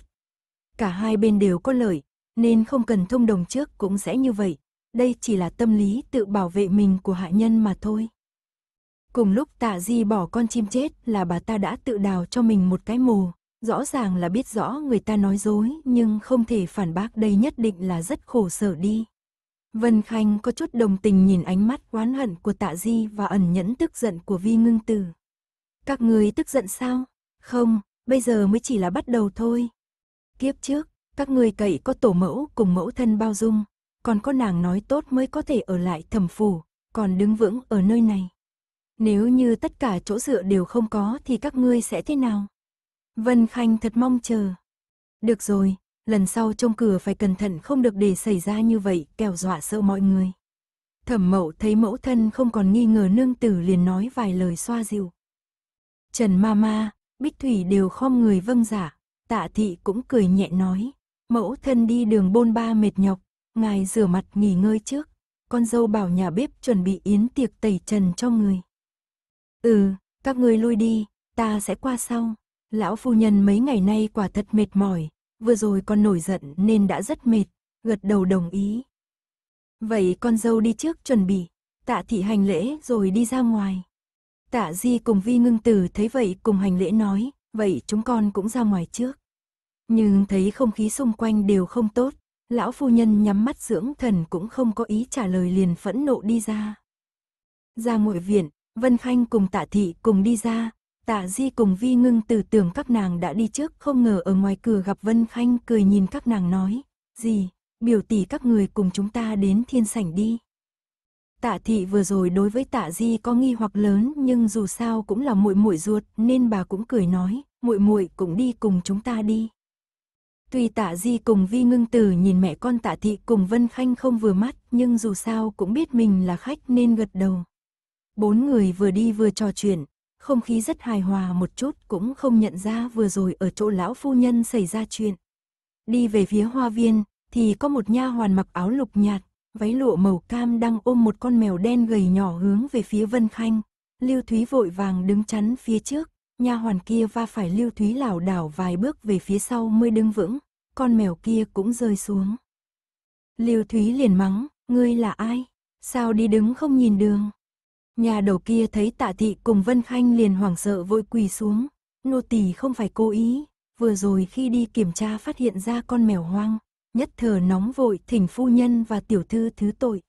Cả hai bên đều có lợi, nên không cần thông đồng trước cũng sẽ như vậy, đây chỉ là tâm lý tự bảo vệ mình của hạ nhân mà thôi. Cùng lúc tạ di bỏ con chim chết là bà ta đã tự đào cho mình một cái mồ, rõ ràng là biết rõ người ta nói dối nhưng không thể phản bác đây nhất định là rất khổ sở đi. Vân Khanh có chút đồng tình nhìn ánh mắt oán hận của tạ di và ẩn nhẫn tức giận của vi ngưng tử. Các người tức giận sao? Không, bây giờ mới chỉ là bắt đầu thôi. Kiếp trước, các người cậy có tổ mẫu cùng mẫu thân bao dung, còn có nàng nói tốt mới có thể ở lại thẩm phủ, còn đứng vững ở nơi này. Nếu như tất cả chỗ dựa đều không có thì các ngươi sẽ thế nào? Vân Khanh thật mong chờ. Được rồi, lần sau trông cửa phải cẩn thận không được để xảy ra như vậy, kẻo dọa sợ mọi người. Thẩm mậu thấy mẫu thân không còn nghi ngờ nương tử liền nói vài lời xoa dịu. Trần ma ma, Bích Thủy đều khom người vâng giả, dạ, tạ thị cũng cười nhẹ nói. Mẫu thân đi đường bôn ba mệt nhọc, Ngài rửa mặt nghỉ ngơi trước, con dâu bảo nhà bếp chuẩn bị yến tiệc tẩy trần cho người. Ừ, các người lui đi, ta sẽ qua sau. Lão phu nhân mấy ngày nay quả thật mệt mỏi, vừa rồi con nổi giận nên đã rất mệt, gật đầu đồng ý. Vậy con dâu đi trước chuẩn bị, tạ thị hành lễ rồi đi ra ngoài. Tạ Di cùng Vi Ngưng Tử thấy vậy cùng hành lễ nói, vậy chúng con cũng ra ngoài trước. Nhưng thấy không khí xung quanh đều không tốt, lão phu nhân nhắm mắt dưỡng thần cũng không có ý trả lời liền phẫn nộ đi ra. Ra muội viện, Vân Khanh cùng tạ thị cùng đi ra, tạ di cùng vi ngưng từ tưởng các nàng đã đi trước không ngờ ở ngoài cửa gặp Vân Khanh cười nhìn các nàng nói, gì, biểu tỷ các người cùng chúng ta đến thiên sảnh đi. Tạ thị vừa rồi đối với tạ di có nghi hoặc lớn nhưng dù sao cũng là muội muội ruột nên bà cũng cười nói, muội muội cũng đi cùng chúng ta đi. Tuy tạ di cùng vi ngưng tử nhìn mẹ con tạ thị cùng Vân Khanh không vừa mắt, nhưng dù sao cũng biết mình là khách nên gật đầu. Bốn người vừa đi vừa trò chuyện, không khí rất hài hòa một chút cũng không nhận ra vừa rồi ở chỗ lão phu nhân xảy ra chuyện. Đi về phía hoa viên, thì có một nha hoàn mặc áo lục nhạt, váy lụa màu cam đang ôm một con mèo đen gầy nhỏ hướng về phía Vân Khanh. Lưu Thúy vội vàng đứng chắn phía trước, Nha hoàn kia va phải Lưu Thúy lảo đảo vài bước về phía sau mới đứng vững, con mèo kia cũng rơi xuống. Lưu Thúy liền mắng, ngươi là ai? Sao đi đứng không nhìn đường? Nhà đầu kia thấy tạ thị cùng Vân Khanh liền hoảng sợ vội quỳ xuống. Nô tỳ không phải cố ý, vừa rồi khi đi kiểm tra phát hiện ra con mèo hoang, nhất thờ nóng vội thỉnh phu nhân và tiểu thư thứ tội.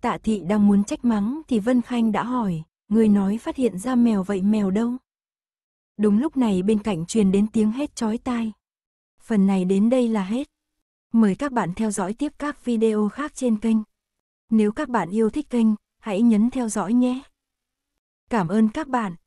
Tạ thị đang muốn trách mắng thì Vân Khanh đã hỏi, người nói phát hiện ra mèo vậy mèo đâu? Đúng lúc này bên cạnh truyền đến tiếng hét chói tai. Phần này đến đây là hết. Mời các bạn theo dõi tiếp các video khác trên kênh. Nếu các bạn yêu thích kênh, hãy nhấn theo dõi nhé. Cảm ơn các bạn.